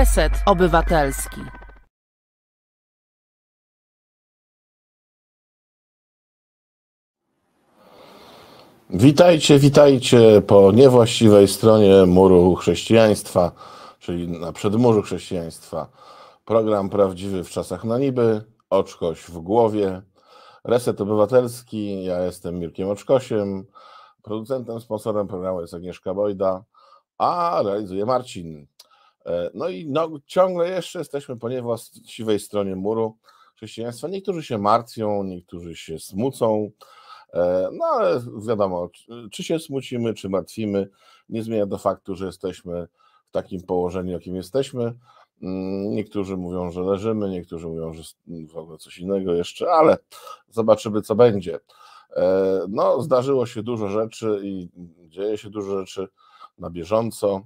Reset Obywatelski. Witajcie, witajcie po niewłaściwej stronie muru chrześcijaństwa, czyli na przedmurzu chrześcijaństwa. Program prawdziwy w czasach na niby, oczkoś w głowie. Reset Obywatelski, ja jestem Mirkiem Oczkosiem. Producentem, sponsorem programu jest Agnieszka Bojda, a realizuje Marcin E, no i no, ciągle jeszcze jesteśmy po niewłaściwej stronie muru chrześcijaństwa. Niektórzy się martwią, niektórzy się smucą, e, no ale wiadomo, czy się smucimy, czy martwimy, nie zmienia do faktu, że jesteśmy w takim położeniu, jakim jesteśmy. Mm, niektórzy mówią, że leżymy, niektórzy mówią, że w ogóle coś innego jeszcze, ale zobaczymy, co będzie. E, no, zdarzyło się dużo rzeczy i dzieje się dużo rzeczy na bieżąco.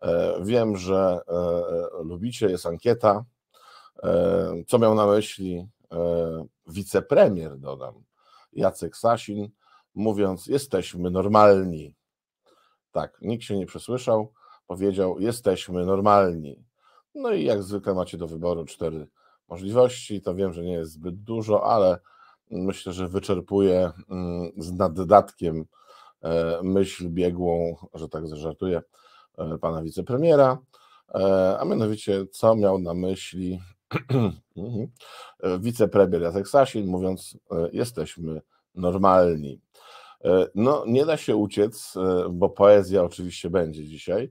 E, wiem, że e, lubicie, jest ankieta. E, co miał na myśli wicepremier, dodam, Jacek Sasin, mówiąc: Jesteśmy normalni. Tak, nikt się nie przesłyszał. Powiedział: Jesteśmy normalni. No i jak zwykle macie do wyboru cztery możliwości. To wiem, że nie jest zbyt dużo, ale myślę, że wyczerpuje mm, z naddatkiem myśl biegłą, że tak zażartuję, E, pana wicepremiera, e, a mianowicie co miał na myśli mhm, e, wicepremier Jacek Sasin, mówiąc jesteśmy normalni. No nie da się uciec, bo poezja oczywiście będzie dzisiaj.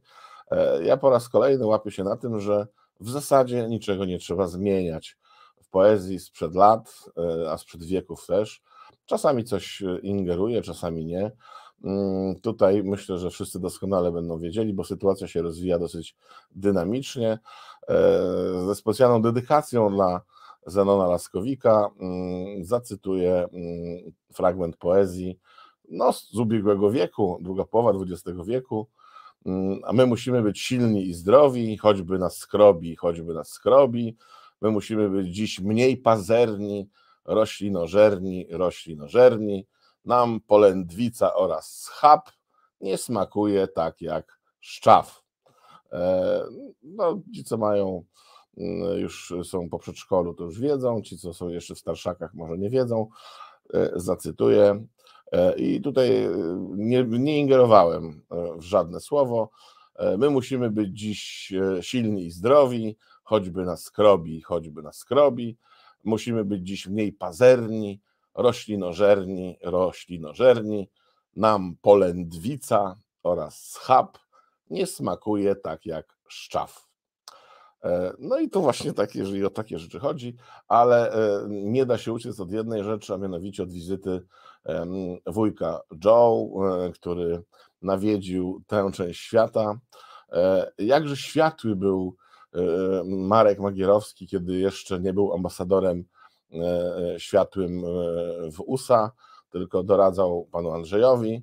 Ja po raz kolejny łapię się na tym, że w zasadzie niczego nie trzeba zmieniać. W poezji sprzed lat, a sprzed wieków też, czasami coś ingeruje, czasami nie, Mm, tutaj myślę, że wszyscy doskonale będą wiedzieli, bo sytuacja się rozwija dosyć dynamicznie. E, ze specjalną dedykacją dla Zenona Laskowika mm, zacytuję mm, fragment poezji no, z ubiegłego wieku, druga połowa XX wieku. A my musimy być silni i zdrowi, choćby nas skrobi, choćby nas skrobi. My musimy być dziś mniej pazerni, roślinożerni, roślinożerni nam polędwica oraz schab nie smakuje tak jak szczaw. E, no, ci, co mają, mm, już są po przedszkolu, to już wiedzą, ci, co są jeszcze w starszakach, może nie wiedzą. E, zacytuję. E, I tutaj nie, nie ingerowałem w żadne słowo. My musimy być dziś silni i zdrowi, choćby nas skrobi, choćby nas skrobi. Musimy być dziś mniej pazerni, roślinożerni, roślinożerni, nam polędwica oraz schab nie smakuje tak jak szczaw. E, no i to właśnie tak, jeżeli o takie rzeczy chodzi, ale e, nie da się uciec od jednej rzeczy, a mianowicie od wizyty wujka Joe, który nawiedził tę część świata. E, jakże światły był Marek Magierowski, kiedy jeszcze nie był ambasadorem E, światłym e, w USA, tylko doradzał panu Andrzejowi,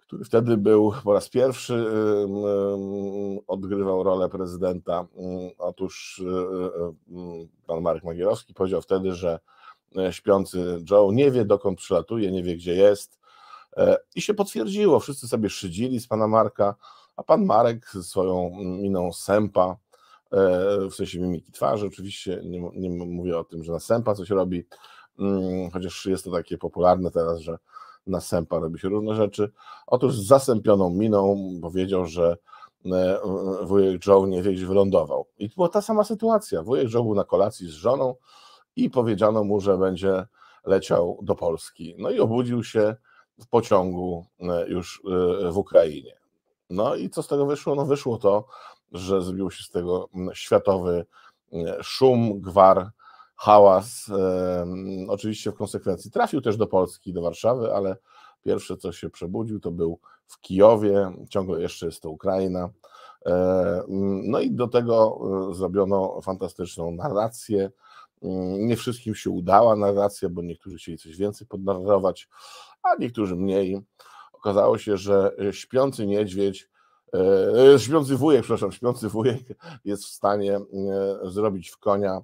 który wtedy był po raz pierwszy, e, odgrywał rolę prezydenta. Mm, otóż pan Marek Magierowski powiedział wtedy, że śpiący Joe nie wie dokąd przylatuje, nie wie gdzie jest. I się potwierdziło, wszyscy sobie szydzili z pana Marka, a pan Marek swoją miną sępa E, w sensie mimiki twarzy oczywiście, nie, nie mówię o tym, że następa coś robi, mm, chociaż jest to takie popularne teraz, że następa robi się różne rzeczy. Otóż z zasępioną miną powiedział, że e, wujek Joe nie gdzie wylądował. I była ta sama sytuacja. Wujek Joe był na kolacji z żoną i powiedziano mu, że będzie leciał do Polski. No i obudził się w pociągu e, już w Ukrainie. No i co z tego wyszło? No wyszło to, że zrobił się z tego mm, światowy mm, szum, gwar, hałas. Oczywiście w konsekwencji trafił też do Polski, do Warszawy, ale pierwsze co się przebudził to był w Kijowie, ciągle jeszcze jest to Ukraina. E, mm, no i do tego e, zrobiono fantastyczną narrację. Nie wszystkim się udała narracja, bo niektórzy chcieli coś więcej podnarrować, a niektórzy mniej. Okazało się, że e, śpiący niedźwiedź E, śpiący wujek, przepraszam, śpiący wujek jest w stanie e, zrobić w konia,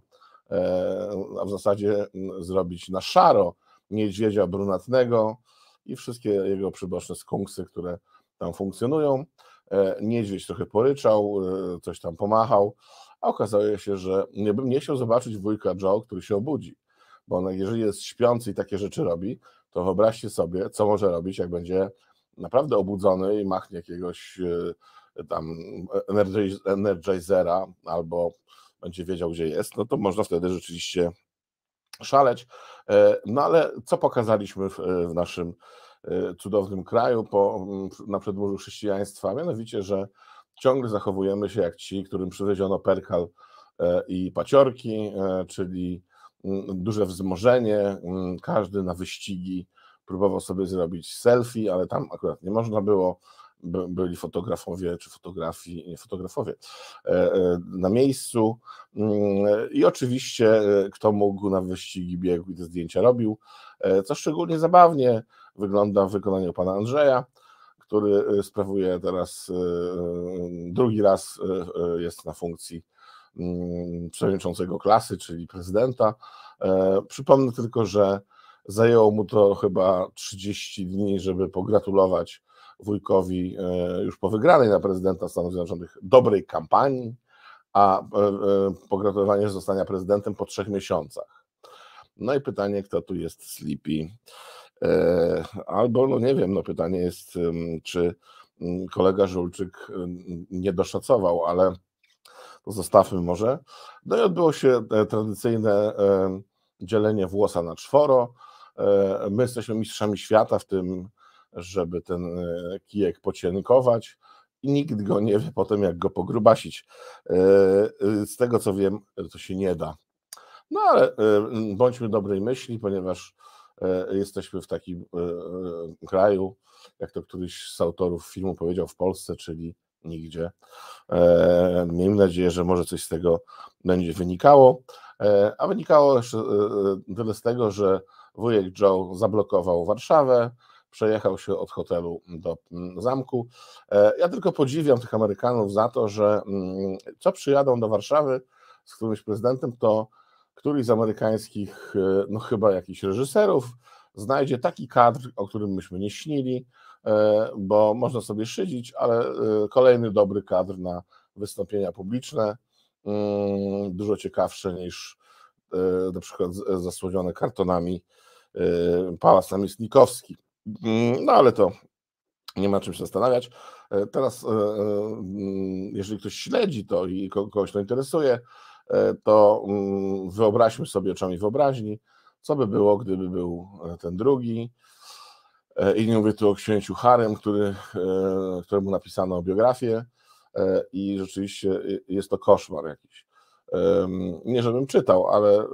e, a w zasadzie zrobić na szaro niedźwiedzia brunatnego i wszystkie jego przyboczne skunksy, które tam funkcjonują. Niedźwiedź trochę poryczał, coś tam pomachał, a okazuje się, że nie bym nie chciał zobaczyć wujka Joe, który się obudzi, bo on, jeżeli jest śpiący i takie rzeczy robi, to wyobraźcie sobie, co może robić, jak będzie naprawdę obudzony i machnie jakiegoś e, tam energizera albo będzie wiedział, gdzie jest, no to można wtedy rzeczywiście szaleć. E, no ale co pokazaliśmy w, e, w naszym cudownym kraju po, na przedmurzu chrześcijaństwa, mianowicie, że ciągle zachowujemy się jak ci, którym przywieziono perkal i paciorki, czyli duże wzmożenie, każdy na wyścigi próbował sobie zrobić selfie, ale tam akurat nie można było. Byli fotografowie czy fotografii, nie fotografowie e, e, na miejscu. Mm, I oczywiście, e, kto mógł na wyścigi biegł i te zdjęcia robił, co szczególnie zabawnie wygląda w wykonaniu pana Andrzeja, który sprawuje teraz drugi raz jest na funkcji mm, przewodniczącego klasy, czyli prezydenta. Przypomnę tylko, że Zajęło mu to chyba 30 dni, żeby pogratulować wujkowi e, już po wygranej na prezydenta Stanów Zjednoczonych dobrej kampanii, a e, e, pogratulowanie zostania prezydentem po trzech miesiącach. No i pytanie, kto tu jest Sleepy? Albo, no nie wiem, no pytanie jest, czy kolega Żulczyk nie doszacował, ale to zostawmy może. No i odbyło się tradycyjne dzielenie włosa na czworo. E, my jesteśmy mistrzami świata w tym, żeby ten e, kijek pocienkować i nikt go nie wie potem, jak go pogrubasić. E, z tego, co wiem, to się nie da. No ale bądźmy dobrej myśli, ponieważ jesteśmy w takim kraju, jak to któryś z autorów filmu powiedział w Polsce, czyli nigdzie. Miejmy nadzieję, że może coś z tego będzie wynikało. A wynikało jeszcze tyle z tego, że Wujek Joe zablokował Warszawę, przejechał się od hotelu do mm, zamku. E, ja tylko podziwiam tych Amerykanów za to, że mm, co przyjadą do Warszawy z którymś prezydentem, to któryś z amerykańskich, e, no chyba jakichś reżyserów, znajdzie taki kadr, o którym myśmy nie śnili, e, bo można sobie szydzić, ale kolejny dobry kadr na wystąpienia publiczne, mm, dużo ciekawsze niż na przykład zasłonione kartonami Y, pałac Namiestnikowski. Mm, no ale to nie ma czym się zastanawiać. E, teraz, e, e, mm, jeżeli ktoś śledzi to i kogoś to interesuje, to mm, wyobraźmy sobie oczami wyobraźni, co by było, gdyby był ten drugi. I nie mówię tu o księciu Harem, który, któremu napisano biografię i rzeczywiście jest to koszmar jakiś. Nie, żebym czytał, ale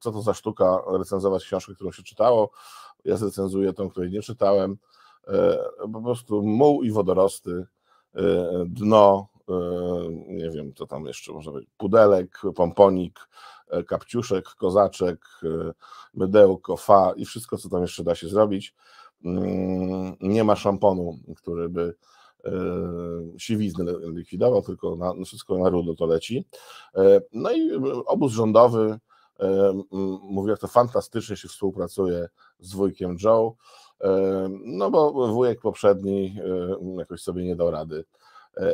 co to za sztuka recenzować książkę, którą się czytało. Ja recenzuję tą, której nie czytałem. E, po prostu muł i wodorosty, e, dno, e, nie wiem, co tam jeszcze można powiedzieć, pudelek, pomponik, kapciuszek, kozaczek, mydełko, fa i wszystko, co tam jeszcze da się zrobić. Mm, nie ma szamponu, który by E, siwizny likwidował, tylko na, wszystko na rudo to leci. E, no i obóz rządowy, e, mówię, jak to fantastycznie się współpracuje z wujkiem Joe, no bo wujek poprzedni jakoś sobie nie dał rady.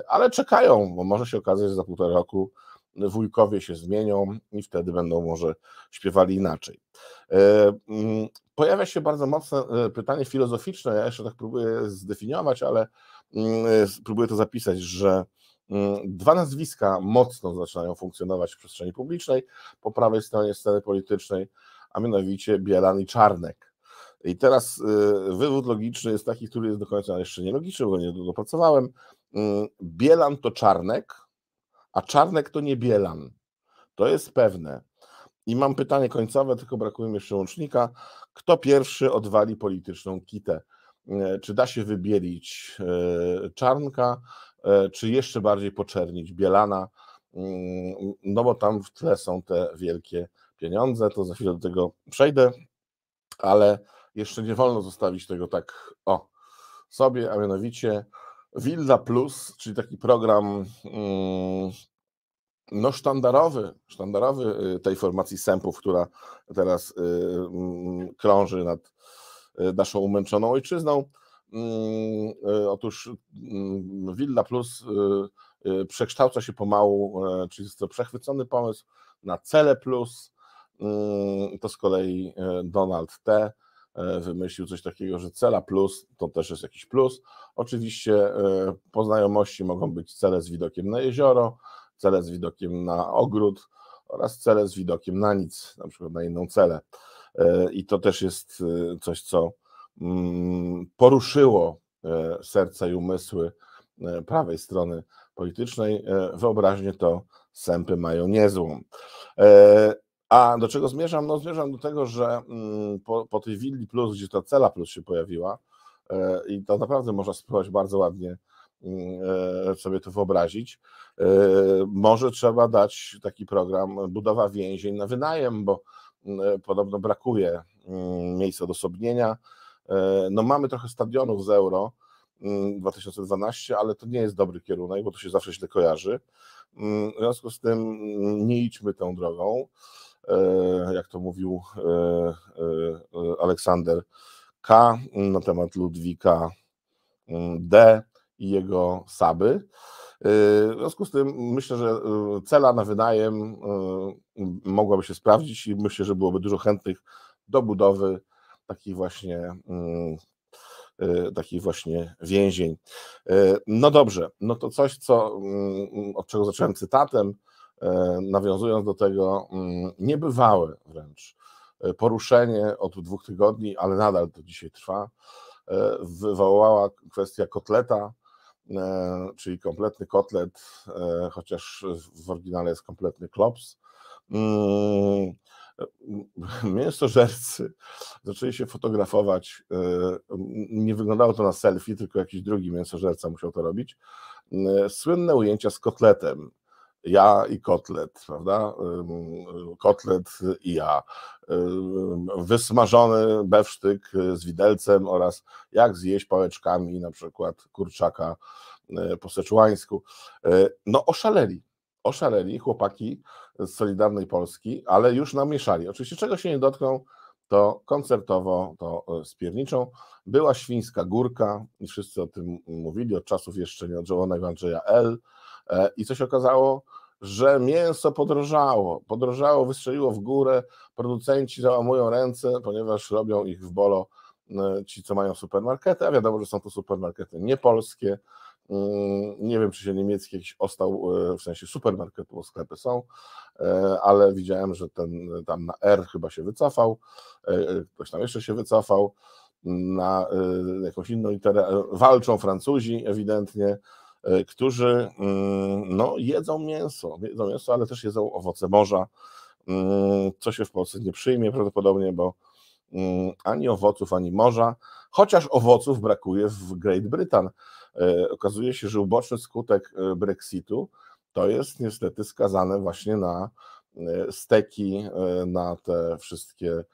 Ale czekają, bo może się okazać, że za półtora roku wujkowie się zmienią i wtedy będą może śpiewali inaczej. Pojawia się bardzo mocne pytanie filozoficzne, ja jeszcze tak próbuję zdefiniować, ale Mm, e, próbuję to zapisać, że mm, dwa nazwiska mocno zaczynają funkcjonować w przestrzeni publicznej po prawej stronie sceny politycznej, a mianowicie Bielan i Czarnek. I teraz e, wywód logiczny jest taki, który jest do końca jeszcze nielogiczny, bo nie dopracowałem. Mm, Bielan to Czarnek, a Czarnek to nie Bielan. To jest pewne. I mam pytanie końcowe, tylko brakuje mi jeszcze łącznika. Kto pierwszy odwali polityczną kitę? E, czy da się wybielić e, Czarnka, e, czy jeszcze bardziej poczernić Bielana, mm, no bo tam w tle są te wielkie pieniądze, to za chwilę do tego przejdę, ale jeszcze nie wolno zostawić tego tak o sobie, a mianowicie Villa Plus, czyli taki program mm, no sztandarowy, sztandarowy y, tej formacji sępów, która teraz y, mm, krąży nad Y, naszą umęczoną ojczyzną. Mm, y, otóż mm, Villa Plus y, przekształca się pomału, e, czyli jest to przechwycony pomysł na Cele Plus. Mm, to z kolei e, Donald T. E, wymyślił coś takiego, że Cela Plus to też jest jakiś plus. Oczywiście po znajomości mogą być cele z widokiem na jezioro, cele z widokiem na ogród oraz cele z widokiem na nic, na przykład na inną celę. E, I to też jest e, coś, co mm, poruszyło e, serca i umysły prawej strony politycznej. Wyobraźnię to sępy mają niezłą. A do czego zmierzam? No zmierzam do tego, że mm, po, po tej Willi Plus, gdzie ta Cela Plus się pojawiła i to naprawdę można spróbować bardzo ładnie mm, sobie to wyobrazić, może trzeba dać taki program budowa więzień na wynajem, bo E, podobno brakuje mm, miejsc odosobnienia. E, no mamy trochę stadionów z Euro 2012, mm, ale to nie jest dobry kierunek, bo to się zawsze źle kojarzy. Mm, w związku z tym nie idźmy tą drogą, e, jak to mówił Aleksander K na temat Ludwika D i jego Saby. W związku z tym myślę, że y, cela na wynajem y, mogłaby się sprawdzić i myślę, że byłoby dużo chętnych do budowy takich właśnie y, takich właśnie więzień. No dobrze, no to coś, co, mm, od czego zacząłem cytatem, nawiązując do tego, mm, niebywałe wręcz poruszenie od dwóch tygodni, ale nadal to dzisiaj trwa, wywołała kwestia kotleta, E, czyli kompletny kotlet, e, chociaż w oryginale jest kompletny klops. Mm, e, mięsożercy zaczęli się fotografować. Nie wyglądało to na selfie, tylko jakiś drugi mięsożerca musiał to robić. Słynne ujęcia z kotletem, ja i kotlet, prawda? Y, kotlet i ja. Wysmażony bewsztyk z widelcem oraz jak zjeść pałeczkami na przykład kurczaka y, po seczułańsku. Y, no oszaleli, oszaleli chłopaki z Solidarnej Polski, ale już namieszali. Oczywiście czego się nie dotkną, to koncertowo, to spierniczą. Była Świńska Górka i wszyscy o tym mówili od czasów jeszcze nieodżałonego Andrzeja L. E, I co się okazało? że mięso podrożało. Podrożało, wystrzeliło w górę, producenci załamują ręce, ponieważ robią ich w bolo e, ci, co mają supermarkety, a wiadomo, że są to supermarkety niepolskie. Mm, nie wiem, czy się niemiecki jakiś ostał, e, w sensie supermarketu, bo sklepy są, e, ale widziałem, że ten tam na R chyba się wycofał, ktoś tam jeszcze się wycofał, na jakąś inną literę, walczą Francuzi ewidentnie, E, którzy mm, no, jedzą mięso, jedzą mięso, ale też jedzą owoce morza, mm, co się w Polsce nie przyjmie prawdopodobnie, bo mm, ani owoców, ani morza, chociaż owoców brakuje w Great Britain. E, okazuje się, że uboczny skutek e, Brexitu to jest niestety skazane właśnie na steki, na te wszystkie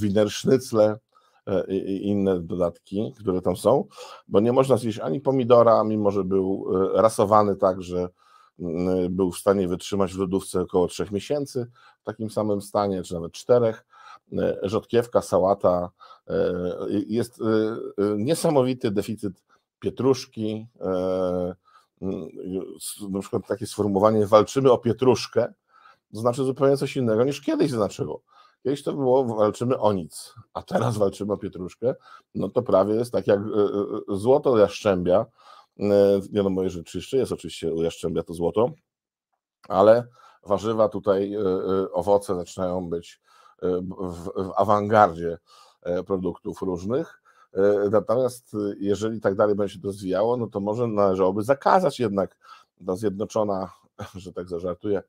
winersznycle, E, i inne dodatki, które tam są, bo nie można zjeść ani pomidora, mimo że był e, rasowany tak, że mm, e, był w stanie wytrzymać w lodówce około 3 miesięcy w takim samym stanie, czy nawet czterech. Rzodkiewka, sałata. Jest niesamowity deficyt pietruszki. Na przykład takie sformułowanie walczymy o pietruszkę, to znaczy zupełnie coś innego niż kiedyś znaczyło. Kiedyś to było, walczymy o nic, a teraz walczymy o pietruszkę, no to prawie jest tak jak e, e, e, złoto jaszczębia, nie no, moje rzeczy jeszcze jest oczywiście u jaszczębia to złoto, ale warzywa tutaj, owoce zaczynają być w, w awangardzie produktów różnych. Natomiast jeżeli tak dalej będzie się to rozwijało, no to może należałoby zakazać jednak ta zjednoczona, że tak zażartuję,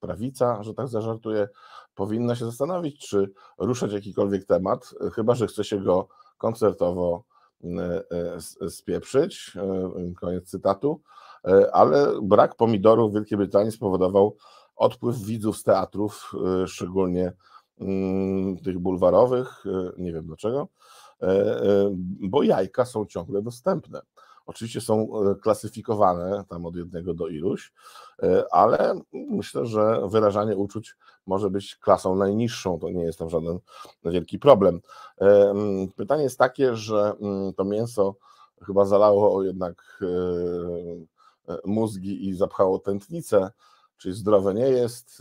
prawica, że tak zażartuję, powinna się zastanowić, czy ruszać jakikolwiek temat, e, chyba że chce się go koncertowo mm, e, e, spieprzyć. Koniec cytatu. Ale brak pomidorów w Wielkiej Brytanii spowodował odpływ widzów z teatrów, szczególnie mm, tych bulwarowych, nie wiem dlaczego, bo jajka są ciągle dostępne. Oczywiście są e, klasyfikowane tam od jednego do iluś, e, ale myślę, że wyrażanie uczuć może być klasą najniższą, to nie jest tam żaden wielki problem. E, pytanie jest takie, że to mięso chyba zalało jednak mózgi i zapchało tętnicę, czyli zdrowe nie jest,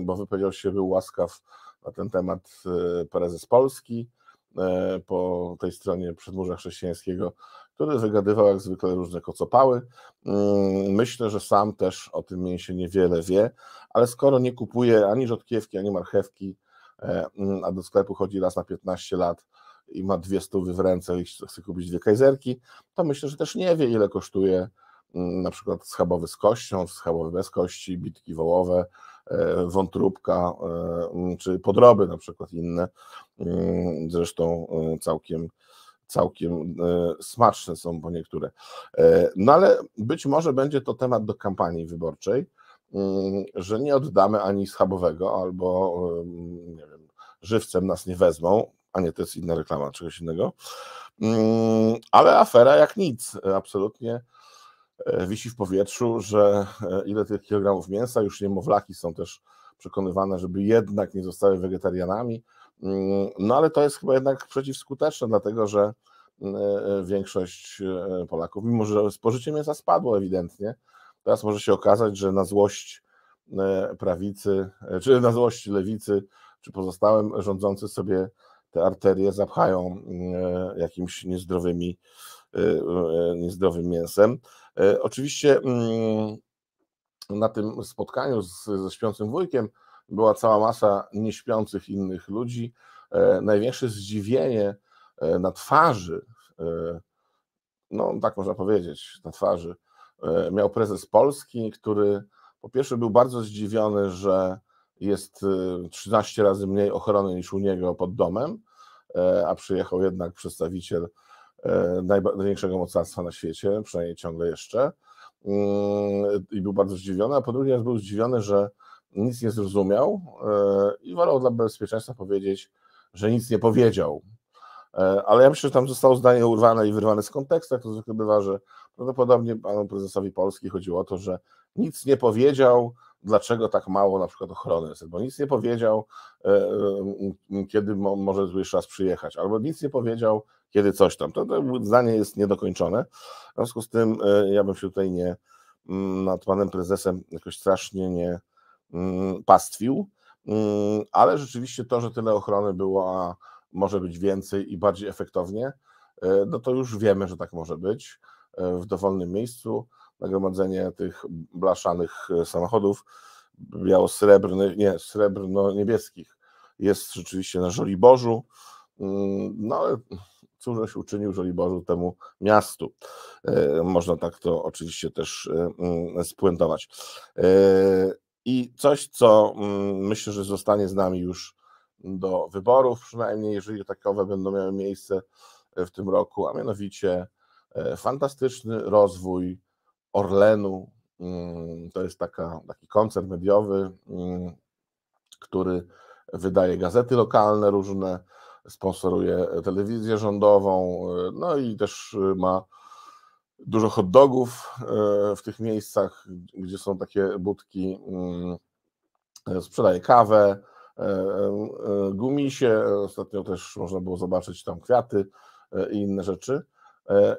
bo wypowiedział się, był łaskaw na ten temat prezes Polski po tej stronie przedmurza chrześcijańskiego który wygadywał jak zwykle różne kocopały. Mm, myślę, że sam też o tym mięsie niewiele wie, ale skoro nie kupuje ani rzodkiewki, ani marchewki, e, mm, a do sklepu chodzi raz na 15 lat i ma dwie stówy w ręce i chce kupić dwie kajzerki, to myślę, że też nie wie, ile kosztuje mm, na przykład schabowy z kością, schabowy bez kości, bitki wołowe, e, wątróbka e, czy podroby na przykład inne, zresztą całkiem całkiem e, smaczne są po niektóre. E, no ale być może będzie to temat do kampanii wyborczej, mm, że nie oddamy ani schabowego, albo nie wiem, żywcem nas nie wezmą, a nie, to jest inna reklama, czegoś innego. Mm, ale afera jak nic, absolutnie e, wisi w powietrzu, że ile tych kilogramów mięsa, już niemowlaki są też przekonywane, żeby jednak nie zostały wegetarianami, Mm, no ale to jest chyba jednak przeciwskuteczne, dlatego że e, e, większość e, Polaków, mimo że spożycie mięsa spadło ewidentnie, teraz może się okazać, że na złość prawicy, czy na złość lewicy, czy pozostałym rządzący sobie te arterie zapchają mm, jakimś niezdrowymi, niezdrowym mięsem. Oczywiście mm, na tym spotkaniu z, ze śpiącym wujkiem była cała masa nieśpiących innych ludzi. E, największe zdziwienie e, na twarzy, e, no tak można powiedzieć, na twarzy, miał prezes Polski, który po pierwsze był bardzo zdziwiony, że jest 13 razy mniej ochrony niż u niego pod domem, a przyjechał jednak przedstawiciel największego mocarstwa na świecie, przynajmniej ciągle jeszcze. Mm, I był bardzo zdziwiony, a po drugie był zdziwiony, że nic nie zrozumiał e, i wolał dla bezpieczeństwa powiedzieć, że nic nie powiedział. E, ale ja myślę, że tam zostało zdanie urwane i wyrwane z kontekstu, jak to zwykle bywa, że prawdopodobnie panu prezesowi Polski chodziło o to, że nic nie powiedział, dlaczego tak mało na przykład ochrony jest, bo nic nie powiedział, e, kiedy może jeszcze czas przyjechać, albo nic nie powiedział, kiedy coś tam. To, to zdanie jest niedokończone. W związku z tym ja bym się tutaj nie nad panem prezesem jakoś strasznie nie Mm, pastwił, mm, ale rzeczywiście to, że tyle ochrony było, a może być więcej i bardziej efektownie, e, no to już wiemy, że tak może być. E, w dowolnym miejscu nagromadzenie tych blaszanych e, samochodów biało-srebrnych, nie, srebrno-niebieskich jest rzeczywiście na Żoliborzu, mm, no ale cóżeś uczynił Żoliborzu temu miastu. Można tak to oczywiście też spuentować. I coś, co mm, myślę, że zostanie z nami już do wyborów, przynajmniej jeżeli takowe będą miały miejsce e, w tym roku, a mianowicie e, fantastyczny rozwój Orlenu. Mm, to jest taka, taki koncert mediowy, mm, który wydaje gazety lokalne różne, sponsoruje e, telewizję rządową, no i też ma dużo hot dogów e, w tych miejscach, gdzie są takie budki. Mm, e, Sprzedaje kawę, e, gumisie, ostatnio też można było zobaczyć tam kwiaty i inne rzeczy.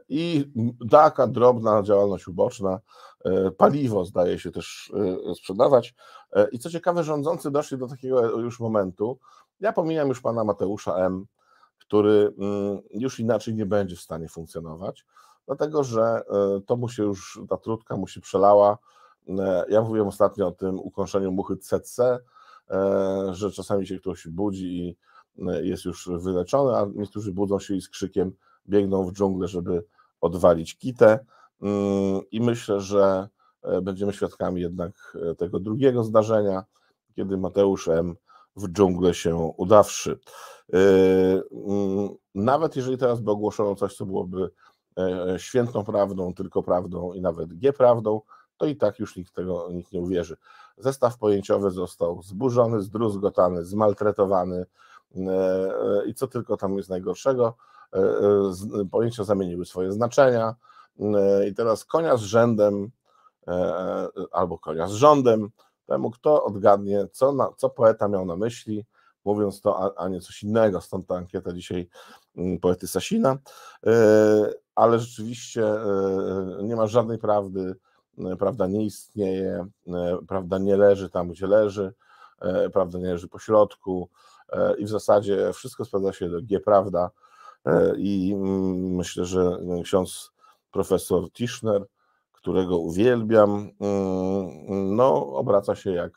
I taka drobna działalność uboczna, paliwo zdaje się też sprzedawać. I co ciekawe, rządzący doszli do takiego już momentu. Ja pomijam już pana Mateusza M., który mm, już inaczej nie będzie w stanie funkcjonować dlatego że e, to mu się już, ta trutka mu się przelała. E, ja mówiłem ostatnio o tym ukąszeniu muchy CC, e, że czasami się ktoś budzi i jest już wyleczony, a niektórzy budzą się i z krzykiem biegną w dżunglę, żeby odwalić kitę. Mm, I myślę, że będziemy świadkami jednak tego drugiego zdarzenia, kiedy Mateusz M. w dżunglę się udawszy. Mm, nawet jeżeli teraz by ogłoszono coś, co byłoby E, świętą prawdą, tylko prawdą i nawet nieprawdą, to i tak już nikt tego nikt nie uwierzy. Zestaw pojęciowy został zburzony, zdruzgotany, zmaltretowany e, e, i co tylko tam jest najgorszego, pojęcia zamieniły swoje znaczenia i teraz konia z rzędem albo konia z rządem, temu kto odgadnie, co, na, co poeta miał na myśli, mówiąc to, a, a nie coś innego, stąd ta ankieta dzisiaj mm, poety Sasina ale rzeczywiście e, e, nie ma żadnej prawdy, e, prawda nie istnieje, prawda nie leży tam, gdzie leży, prawda nie leży po środku i w zasadzie wszystko sprawdza się do G, prawda i mm, myślę, że ksiądz profesor Tischner, którego uwielbiam, mm, no obraca się jak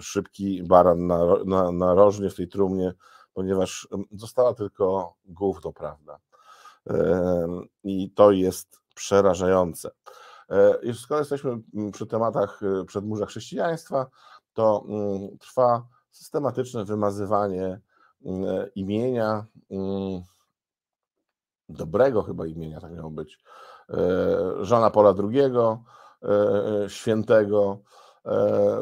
szybki baran na, na, na rożnie w tej trumnie, ponieważ mm, została tylko główna prawda i to jest przerażające. E, Jeśli skoro jesteśmy mm, przy tematach y, przedmurza chrześcijaństwa, to mm, trwa systematyczne wymazywanie mm, e, imienia, dobrego chyba imienia, tak miało być, e, żona Pola II, świętego,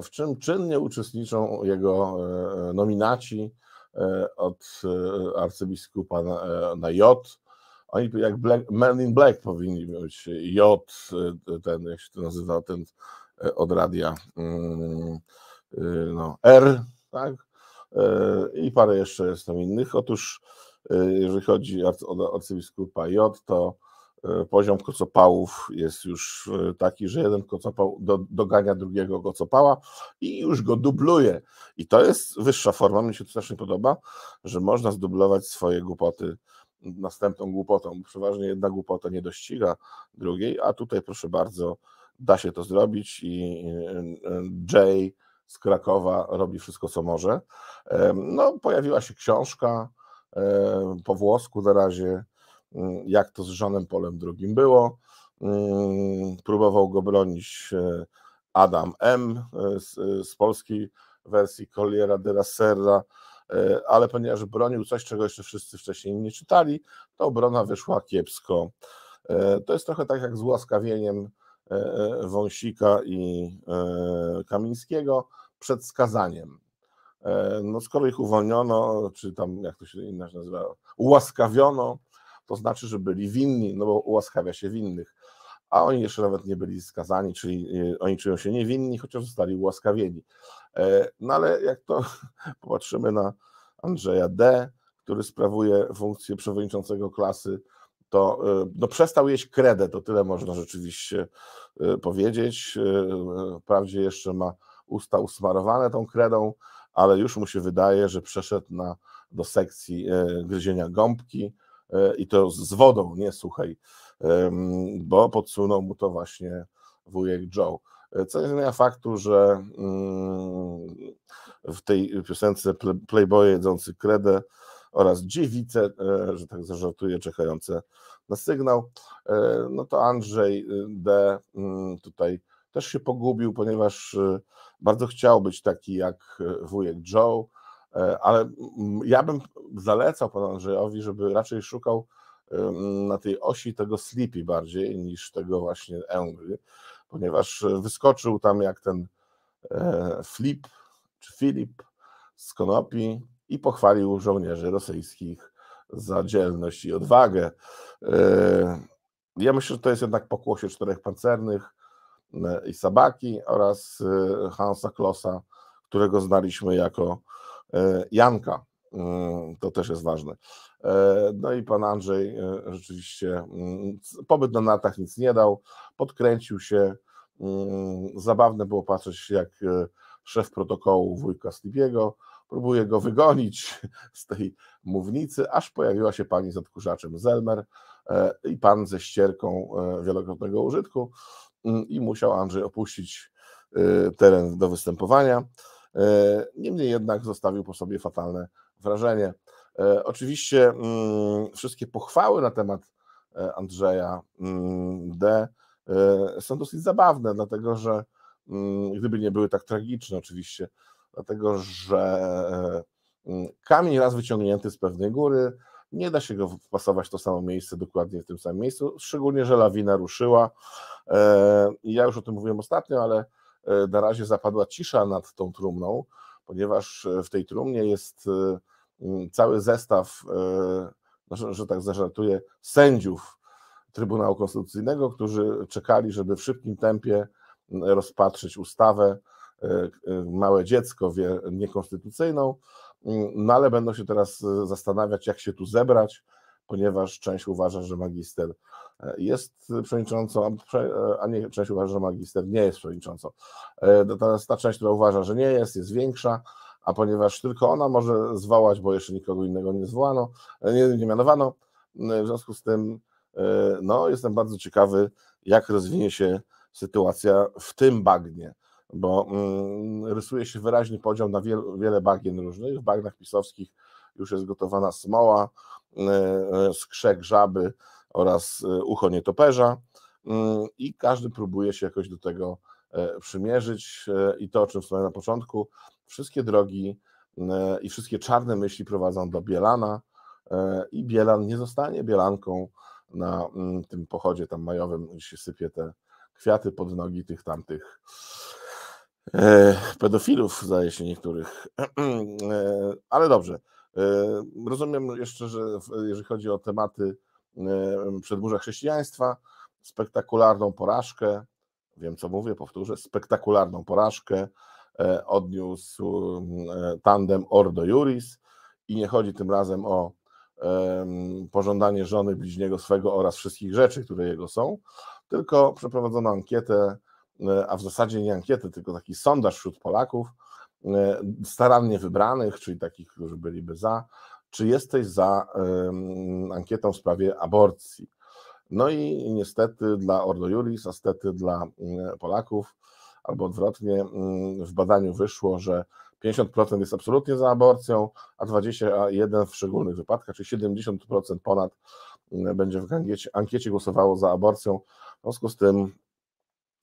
w czym czynnie uczestniczą jego nominaci od arcybiskupa na J, oni jak Black, Men in Black powinni być. Y, J, y, ten, jak się to nazywa, ten y, od radia. Mm, no, R, tak? I parę jeszcze jest tam innych. Otóż, jeżeli chodzi o arcybiskupa J, to poziom kocopałów jest już taki, że jeden kocopał do, dogania drugiego kocopała i już go dubluje. I to jest wyższa forma, mi się to strasznie podoba, że można zdublować swoje głupoty następną głupotą. Przeważnie jedna głupota nie dościga drugiej, a tutaj proszę bardzo, da się to zrobić i e, e, Jay z Krakowa robi wszystko, co może. No, pojawiła się książka e, po włosku na razie, mm, jak to z żonem Polem II było. Mm, próbował go bronić Adam M. z, z polskiej wersji Colliera de la Serra, E, ale ponieważ bronił coś, czego jeszcze wszyscy wcześniej nie czytali, to obrona wyszła kiepsko. E, to jest trochę tak jak z łaskawieniem e, Wąsika i Kamińskiego przed skazaniem. No skoro ich uwolniono, czy tam jak to się inaczej nazywa, ułaskawiono, to znaczy, że byli winni, no bo ułaskawia się winnych a oni jeszcze nawet nie byli skazani, czyli e, oni czują się niewinni, chociaż zostali ułaskawieni. E, no ale jak to popatrzymy na Andrzeja D., który sprawuje funkcję przewodniczącego klasy, to e, no, przestał jeść kredę, to tyle można rzeczywiście powiedzieć. Wprawdzie jeszcze ma usta usmarowane tą kredą, ale już mu się wydaje, że przeszedł na, do sekcji gryzienia gąbki i to z wodą, nie słuchaj, bo podsunął mu to właśnie wujek Joe. Co nie zmienia faktu, że mm, w tej piosence Playboy jedzący kredę oraz dziewice, że tak zażartuję, czekające na sygnał, e, no to Andrzej y, D. Mm, tutaj też się pogubił, ponieważ y, bardzo chciał być taki jak y, wujek Joe, e, ale mm, ja bym zalecał panu Andrzejowi, żeby raczej szukał na tej osi tego Sleepy bardziej niż tego właśnie Angry, ponieważ wyskoczył tam jak ten e, Flip czy Filip z Konopi i pochwalił żołnierzy rosyjskich za dzielność i odwagę. E, ja myślę, że to jest jednak pokłosie czterech pancernych e, i Sabaki oraz Hansa klosa, którego znaliśmy jako Janka Yy, to też jest ważne. E, no i pan Andrzej e, rzeczywiście mm, pobyt na nartach nic nie dał, podkręcił się. Mm, zabawne było patrzeć, jak e, szef protokołu wujka Slipiego próbuje go wygonić z tej mównicy, aż pojawiła się pani z odkurzaczem Zelmer i pan ze ścierką wielokrotnego użytku mm, i musiał Andrzej opuścić teren do występowania. Niemniej jednak zostawił po sobie fatalne wrażenie. E, oczywiście mm, wszystkie pochwały na temat e, Andrzeja mm, D e, są dosyć zabawne, dlatego że mm, gdyby nie były tak tragiczne, oczywiście, dlatego że kamień raz wyciągnięty z pewnej góry, nie da się go wpasować w to samo miejsce, dokładnie w tym samym miejscu, szczególnie, że lawina ruszyła. Ja już o tym mówiłem ostatnio, ale na razie zapadła cisza nad tą trumną ponieważ e, w tej trumnie jest e, cały zestaw, e, no, że tak zażartuję, sędziów Trybunału Konstytucyjnego, którzy czekali, żeby w szybkim tempie rozpatrzyć ustawę małe dziecko wie niekonstytucyjną, no ale będą się teraz zastanawiać, jak się tu zebrać, ponieważ część uważa, że magister e, jest przewodniczącą, e, a nie, część uważa, że magister nie jest przewodniczącą. E, natomiast ta część, która uważa, że nie jest, jest większa, a ponieważ tylko ona może zwołać, bo jeszcze nikogo innego nie zwołano, nie, nie mianowano, w związku z tym no, jestem bardzo ciekawy, jak rozwinie się sytuacja w tym bagnie, bo mm, rysuje się wyraźny podział na wiel, wiele bagien różnych. W bagnach pisowskich już jest gotowana smoła, e, e, skrzek żaby oraz e, ucho nietoperza mm, i każdy próbuje się jakoś do tego przymierzyć i to, o czym wspomniałem na początku, wszystkie drogi i wszystkie czarne myśli prowadzą do Bielana i Bielan nie zostanie Bielanką na mm, tym pochodzie tam majowym, gdzie się sypie te kwiaty pod nogi tych tamtych pedofilów, zdaje się niektórych. Ale dobrze, E, rozumiem jeszcze, że jeżeli chodzi o tematy e, przedmurza chrześcijaństwa, spektakularną porażkę, wiem co mówię, powtórzę, spektakularną porażkę e, odniósł mm, tandem Ordo Juris i nie chodzi tym razem o pożądanie żony bliźniego swego oraz wszystkich rzeczy, które jego są, tylko przeprowadzono ankietę, a w zasadzie nie ankietę, tylko taki sondaż wśród Polaków, E, starannie wybranych, czyli takich, którzy byliby za, czy jesteś za ankietą w sprawie aborcji. No i niestety dla Ordo Juris, a dla mm, Polaków, albo odwrotnie, mm, w badaniu wyszło, że 50% jest absolutnie za aborcją, a 21% w szczególnych wypadkach, czyli 70% ponad mm, będzie w ankiecie, ankiecie głosowało za aborcją. W związku z tym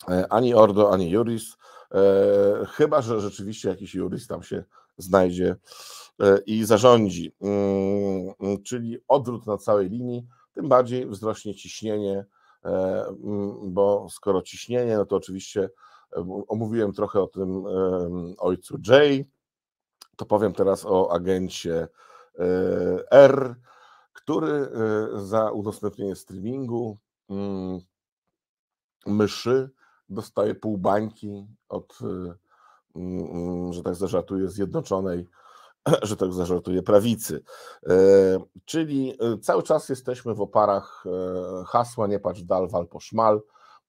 e, ani Ordo, ani Juris E, chyba że rzeczywiście jakiś jurys tam się znajdzie e, i zarządzi. Mm, mm, czyli odwrót na całej linii, tym bardziej wzrośnie ciśnienie, e, mm, bo skoro ciśnienie, no to oczywiście omówiłem trochę o tym ojcu Jay, to powiem teraz o agencie R, który za udostępnienie streamingu myszy dostaje pół bańki od, y, mm, mm, że tak zażartuję, Zjednoczonej, że tak zażartuję, prawicy. E, czyli y, cały czas jesteśmy w oparach e, hasła nie patrz dal, wal po szmal.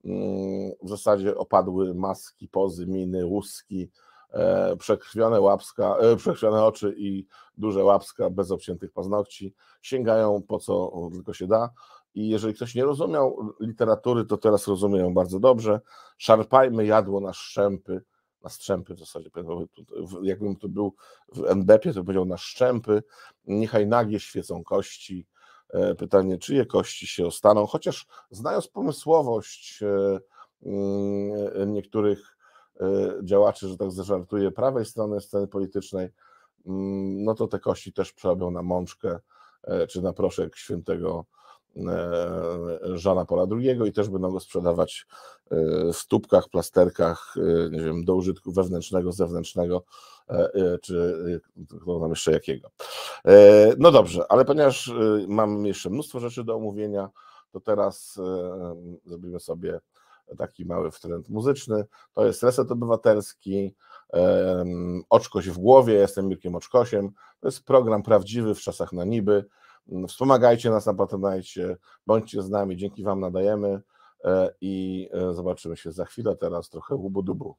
Mm, w zasadzie opadły maski, pozy, miny, łuski, e, przekrwione, łapska, przekrwione oczy i duże łapska bez obciętych paznokci sięgają po co tylko się da. I jeżeli ktoś nie rozumiał literatury, to teraz rozumie ją bardzo dobrze. Szarpajmy jadło na szczępy, na strzępy w zasadzie. Jakbym to był w NBP-ie, to powiedział na szczępy. Niechaj nagie świecą kości. E, pytanie, czyje kości się ostaną, chociaż znając pomysłowość e, mm, niektórych e, działaczy, że tak zażartuję, prawej strony sceny politycznej, mm, no to te kości też przerobią na mączkę czy na proszek świętego E, Żana Pola II i też będą go sprzedawać e, w stópkach, plasterkach, e, nie wiem, do użytku wewnętrznego, zewnętrznego, czy no, tam jeszcze jakiego. No dobrze, ale ponieważ mam jeszcze mnóstwo rzeczy do omówienia, to teraz zrobimy sobie taki mały wtręt muzyczny. To jest Reset Obywatelski, Oczkoś w głowie, ja jestem Mirkiem Oczkosiem. To jest program prawdziwy w czasach na niby, Wspomagajcie nas na Patronite, bądźcie z nami, dzięki Wam nadajemy e, i e, zobaczymy się za chwilę. Teraz trochę hubu dubu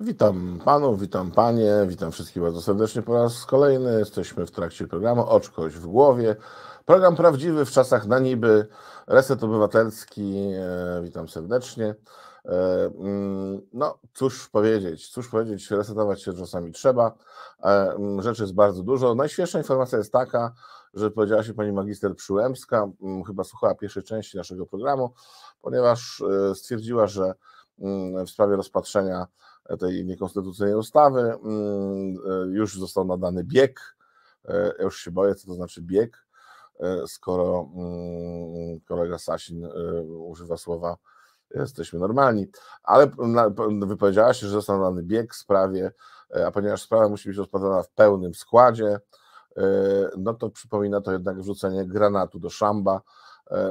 Witam panów, witam panie, witam wszystkich bardzo serdecznie po raz kolejny. Jesteśmy w trakcie programu Oczkość w głowie. Program prawdziwy w czasach na niby. Reset Obywatelski, e, witam serdecznie. E, mm, no, cóż powiedzieć, cóż powiedzieć, resetować się czasami trzeba. E, mm, rzeczy jest bardzo dużo. Najświeższa informacja jest taka, że powiedziała się pani magister Przyłębska, mm, chyba słuchała pierwszej części naszego programu, ponieważ stwierdziła, że w sprawie rozpatrzenia tej niekonstytucyjnej ustawy. Mm, e, już został nadany bieg. E, ja już się boję, co to znaczy bieg, e, skoro mm, kolega Sasin używa słowa jesteśmy normalni, ale wypowiedziała się, że został nadany bieg w sprawie, a ponieważ sprawa musi być rozpatrzona w pełnym składzie, no to przypomina to jednak wrzucenie granatu do szamba,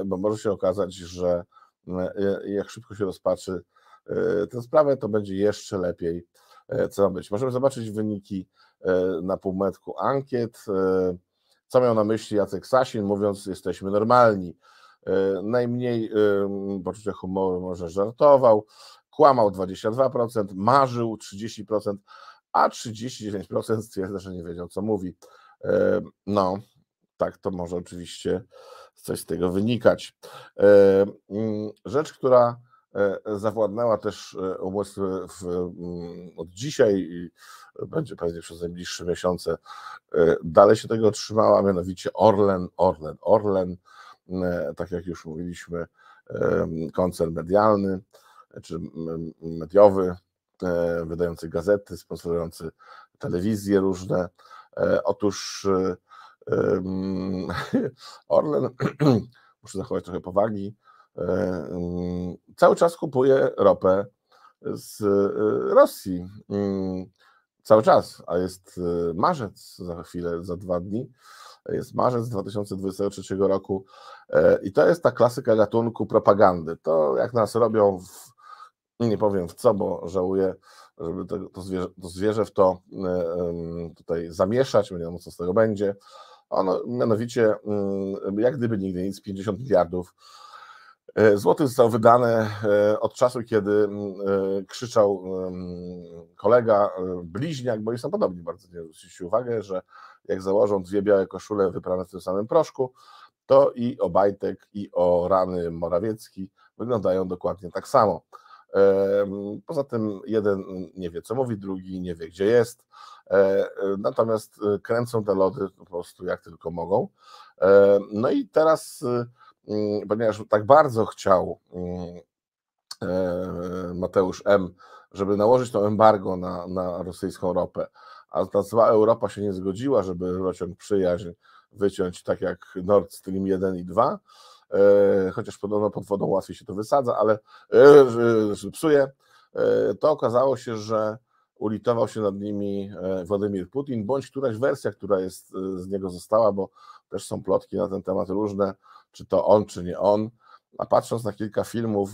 bo może się okazać, że jak szybko się rozpatrzy E, tę sprawę, to będzie jeszcze lepiej, e, co ma być. Możemy zobaczyć wyniki e, na półmetku ankiet. Co miał na myśli Jacek Sasin, mówiąc, jesteśmy normalni. Najmniej poczucie humoru może żartował, kłamał 22%, marzył 30%, a 39% stwierdza, że nie wiedział, co mówi. No, tak to może oczywiście coś z tego wynikać. Mm, rzecz, która E, zawładnęła też e, obóz mm, od dzisiaj i będzie pewnie przez najbliższe miesiące e, dalej się tego trzymała, mianowicie Orlen, Orlen, Orlen, tak jak już mówiliśmy, koncern medialny czy mediowy, wydający gazety, sponsorujący telewizje różne. Otóż Orlen, muszę zachować trochę powagi, E, mm, cały czas kupuje ropę z e, Rosji. Mm, cały czas, a jest e, marzec za chwilę, za dwa dni. Jest marzec 2023 roku i to jest ta klasyka gatunku propagandy. To jak nas robią, w, nie powiem w co, bo żałuję, żeby to, to, zwierzę, to zwierzę w to tutaj zamieszać, nie wiem co z tego będzie. Ono, mianowicie, mm, jak gdyby nigdy nic, 50 miliardów E, złoty został wydany e, od czasu, kiedy mm, e, krzyczał mm, kolega bliźniak, bo są podobni bardzo. Nie zwróciliście uwagę, że jak założą dwie białe koszule wyprane w tym samym proszku, to i Obajtek, i o rany Morawiecki wyglądają dokładnie tak samo. Poza tym jeden nie wie, co mówi, drugi nie wie, gdzie jest. Natomiast kręcą te lody po prostu jak tylko mogą. No i teraz ponieważ tak bardzo chciał e, Mateusz M., żeby nałożyć to embargo na, na rosyjską ropę, a ta cała Europa się nie zgodziła, żeby rociąg przyjaźń wyciąć tak jak Nord Stream 1 i 2, e, chociaż podobno pod wodą łatwiej się to wysadza, ale e, psuje, to okazało się, że ulitował się nad nimi Władimir Putin, bądź któraś wersja, która jest z niego została, bo też są plotki na ten temat różne, czy to on, czy nie on. A patrząc na kilka filmów,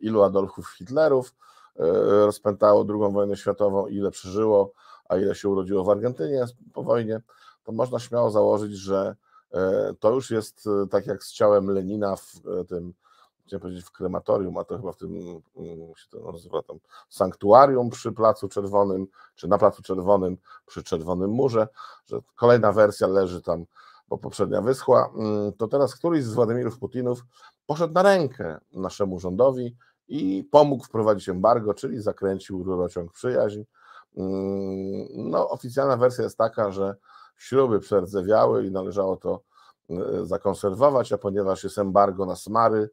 ilu Adolfów Hitlerów e, rozpętało II wojnę światową, ile przeżyło, a ile się urodziło w Argentynie po wojnie, to można śmiało założyć, że e, to już jest e, tak jak z ciałem Lenina w tym, chciałem powiedzieć, w krematorium, a to chyba w tym, mm, się to nazywa tam, sanktuarium przy Placu Czerwonym, czy na Placu Czerwonym, przy Czerwonym Murze, że kolejna wersja leży tam bo poprzednia wyschła, mm, to teraz któryś z Władimirów Putinów poszedł na rękę naszemu rządowi i pomógł wprowadzić embargo, czyli zakręcił rurociąg przyjaźń. Mm, no, oficjalna wersja jest taka, że śruby przerdzewiały i należało to e, zakonserwować, a ponieważ jest embargo na smary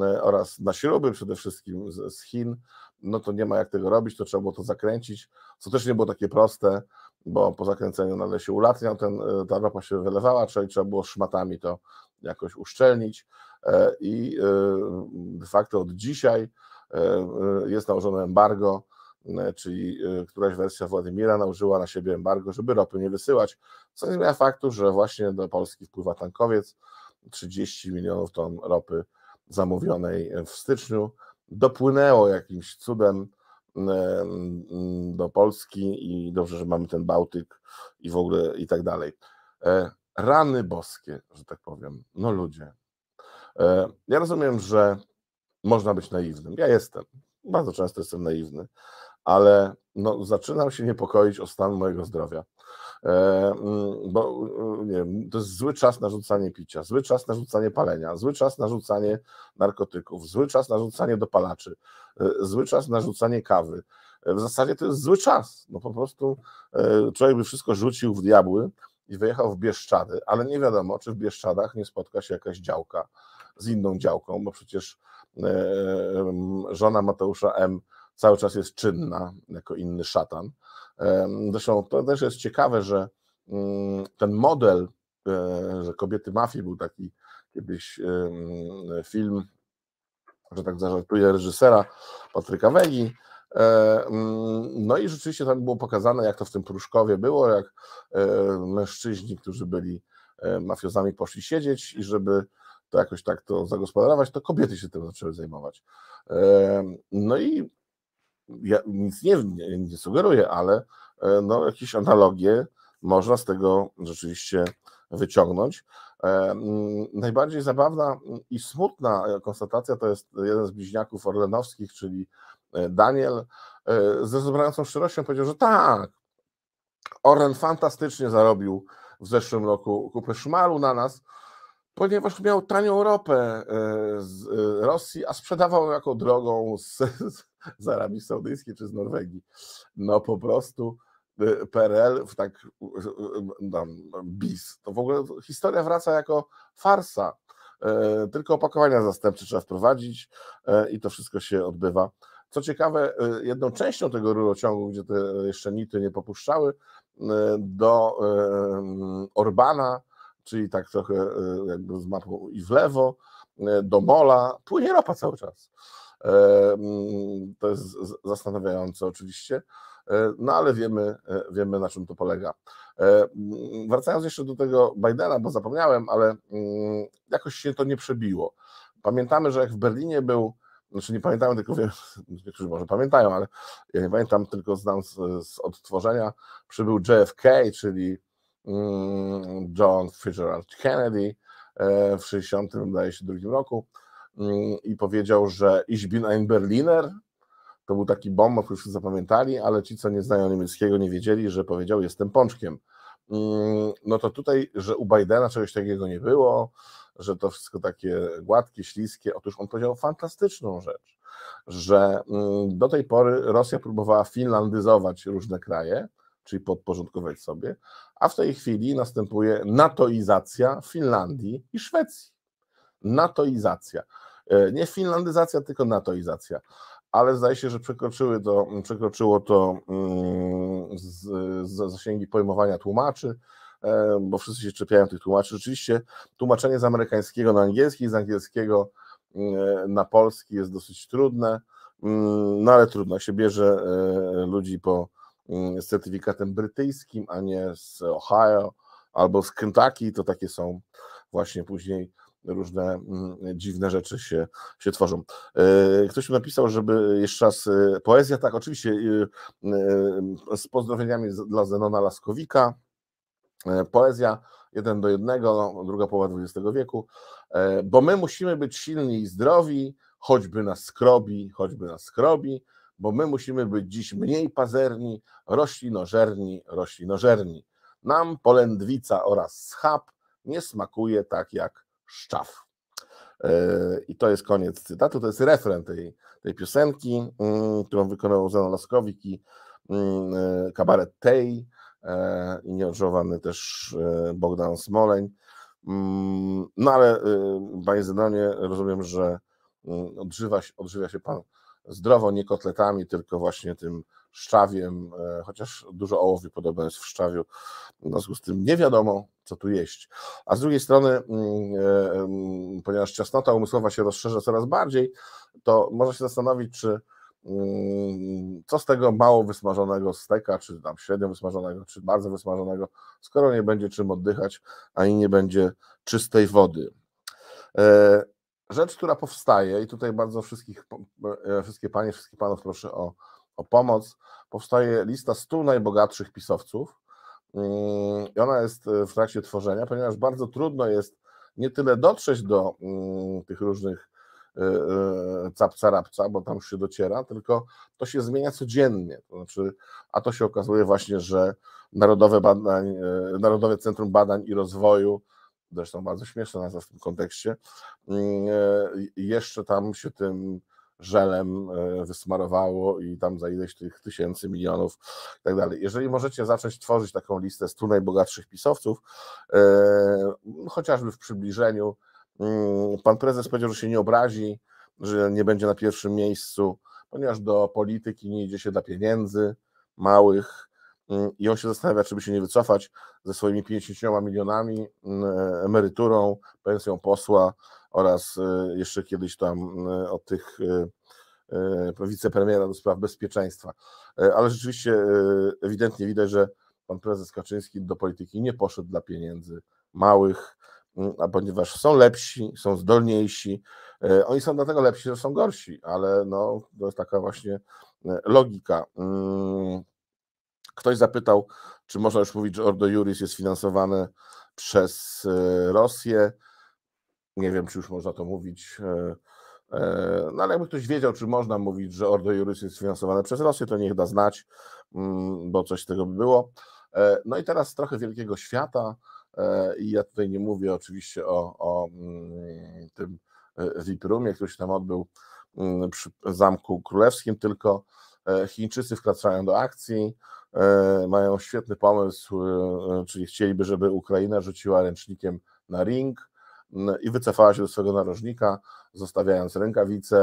e, oraz na śruby przede wszystkim z, z Chin, no to nie ma jak tego robić, to trzeba było to zakręcić, co też nie było takie proste, bo po zakręceniu nagle się ulatniał, ten, e, ta ropa się wylewała, czyli trzeba było szmatami to jakoś uszczelnić e, i e, de facto od dzisiaj jest nałożone embargo, czyli któraś wersja Władimira nałożyła na siebie embargo, żeby ropy nie wysyłać, co nie zmienia faktu, że właśnie do Polski wpływa tankowiec, 30 milionów ton ropy zamówionej w styczniu, dopłynęło jakimś cudem do Polski i dobrze, że mamy ten Bałtyk i w ogóle i tak dalej. E, rany boskie, że tak powiem. No ludzie. E, ja rozumiem, że można być naiwnym. Ja jestem. Bardzo często jestem naiwny, ale no, zaczynam się niepokoić o stan mojego zdrowia. E, mm, bo e, nie wiem, to jest zły czas na rzucanie picia, zły czas na rzucanie palenia, zły czas na rzucanie narkotyków, zły czas na rzucanie dopalaczy, e, zły czas na rzucanie kawy. W zasadzie to jest zły czas. No po prostu człowiek by wszystko rzucił w diabły i wyjechał w Bieszczady, ale nie wiadomo, czy w Bieszczadach nie spotka się jakaś działka z inną działką, bo przecież żona Mateusza M. cały czas jest czynna jako inny szatan Zresztą to też jest ciekawe, że mm, ten model, e, że kobiety mafii był taki kiedyś film, że tak zażartuję, reżysera Patryka Wegi. E, mm, no i rzeczywiście tam było pokazane, jak to w tym Pruszkowie było, jak e, mężczyźni, którzy byli mafiozami, poszli siedzieć i żeby to jakoś tak to zagospodarować, to kobiety się tym zaczęły zajmować. No i ja nic nie, nie sugeruję, ale e, no, jakieś analogie można z tego rzeczywiście wyciągnąć. E, najbardziej zabawna i smutna e, konstatacja to jest jeden z bliźniaków orlenowskich, czyli Daniel, ze zebrającą szczerością powiedział, że tak, Orlen fantastycznie zarobił w zeszłym roku kupę szmalu na nas, ponieważ miał tanią ropę z Rosji, a sprzedawał ją jako drogą z, z z Arabii Saudyjskiej czy z Norwegii. No po prostu y, PRL w tak no, bis. To w ogóle historia wraca jako farsa. E, tylko opakowania zastępcze trzeba wprowadzić e, i to wszystko się odbywa. Co ciekawe, e, jedną częścią tego rurociągu, gdzie te jeszcze nity nie popuszczały, do Orbana, czyli tak trochę jakby z mapą i w lewo, do Mola, płynie ropa cały czas. E, mm, to jest zastanawiające oczywiście, e, no ale wiemy, e, wiemy na czym to polega. Mm, wracając jeszcze do tego Bidena, bo zapomniałem, ale mm, jakoś się to nie przebiło. Pamiętamy, że jak w Berlinie był znaczy nie pamiętamy, tylko wiem, niektórzy może pamiętają, ale ja nie pamiętam, tylko znam z, z odtworzenia, przybył JFK, czyli John Fitzgerald Kennedy w 1962 drugim roku i powiedział, że Ich bin ein Berliner. To był taki bomb, wszyscy zapamiętali, ale ci, co nie znają niemieckiego, nie wiedzieli, że powiedział jestem pączkiem. Mm, no to tutaj, że u Bidena czegoś takiego nie było, że to wszystko takie gładkie, śliskie. Otóż on powiedział fantastyczną rzecz, że mm, do tej pory Rosja próbowała finlandyzować różne kraje, czyli podporządkować sobie, a w tej chwili następuje natoizacja Finlandii i Szwecji natoizacja. E, nie finlandyzacja, tylko natoizacja. Ale zdaje się, że przekroczyły to, przekroczyło to mm, z, z zasięgi pojmowania tłumaczy, e, bo wszyscy się czepiają tych tłumaczy. Rzeczywiście tłumaczenie z amerykańskiego na angielski, z angielskiego na polski jest dosyć trudne, no ale trudno, się bierze e, ludzi po z certyfikatem brytyjskim, a nie z Ohio albo z Kentucky, to takie są właśnie później różne mm, dziwne rzeczy się, się tworzą. E, ktoś mi napisał, żeby jeszcze raz e, poezja, tak, oczywiście e, z pozdrowieniami dla Zenona Laskowika. Poezja jeden do jednego, druga połowa XX wieku, bo my musimy być silni i zdrowi, choćby nas skrobi, choćby nas skrobi, bo my musimy być dziś mniej pazerni, roślinożerni, roślinożerni. Nam polędwica oraz schab nie smakuje tak jak Szczaw. E, I to jest koniec cytatu, to jest refren tej, tej piosenki, mm, którą wykonał Zeno Laskowik i mm, e, kabaret Tej e, i też Bogdan Smoleń. Mm, no ale panie Zenonie, rozumiem, że odżywa, odżywia się pan zdrowo, nie kotletami, tylko właśnie tym szczawiem, chociaż dużo ołowiu podobno jest w szczawiu, w związku z tym nie wiadomo, co tu jeść. A z drugiej strony, mm, e, mm, ponieważ ciasnota umysłowa się rozszerza coraz bardziej, to można się zastanowić, czy mm, co z tego mało wysmażonego steka, czy tam średnio wysmażonego, czy bardzo wysmażonego, skoro nie będzie czym oddychać, ani nie będzie czystej wody. E, rzecz, która powstaje, i tutaj bardzo wszystkich, e, wszystkie panie, wszystkich panów proszę o, o pomoc, powstaje lista 100 najbogatszych pisowców, Mm, i ona jest y, w trakcie tworzenia, ponieważ bardzo trudno jest nie tyle dotrzeć do mm, tych różnych y, y, capca rapca, bo tam już się dociera, tylko to się zmienia codziennie. To znaczy, a to się okazuje właśnie, że Narodowe, Badań, Narodowe Centrum Badań i Rozwoju, zresztą bardzo śmieszna nazwa w tym kontekście, mm, jeszcze tam się tym żelem e, wysmarowało i tam za ileś tych tysięcy, milionów i tak dalej. Jeżeli możecie zacząć tworzyć taką listę stu najbogatszych pisowców, e, chociażby w przybliżeniu, mm, pan prezes powiedział, że się nie obrazi, że nie będzie na pierwszym miejscu, ponieważ do polityki nie idzie się dla pieniędzy małych, mm, i on się zastanawia, czy by się nie wycofać ze swoimi 50 milionami, mm, e, emeryturą, pensją posła, oraz e, jeszcze kiedyś tam e, od tych e, wicepremiera do spraw bezpieczeństwa. Ale rzeczywiście ewidentnie widać, że pan prezes Kaczyński do polityki nie poszedł dla pieniędzy małych, a ponieważ są lepsi, są zdolniejsi. Oni są dlatego lepsi, że są gorsi, ale no, to jest taka właśnie logika. Mm, ktoś zapytał, czy można już mówić, że Ordo Juris jest finansowane przez Rosję nie wiem, czy już można to mówić, e, e, no ale jakby ktoś wiedział, czy można mówić, że Ordo Juris jest finansowane przez Rosję, to niech da znać, mm, bo coś z tego by było. E, no i teraz trochę wielkiego świata i ja tutaj nie mówię oczywiście o, o mm, tym VIP-roomie, który się tam odbył mm, przy Zamku Królewskim, tylko Chińczycy wkraczają do akcji, mają świetny pomysł, czyli chcieliby, żeby Ukraina rzuciła ręcznikiem na ring, no i wycofała się do swojego narożnika, zostawiając rękawice,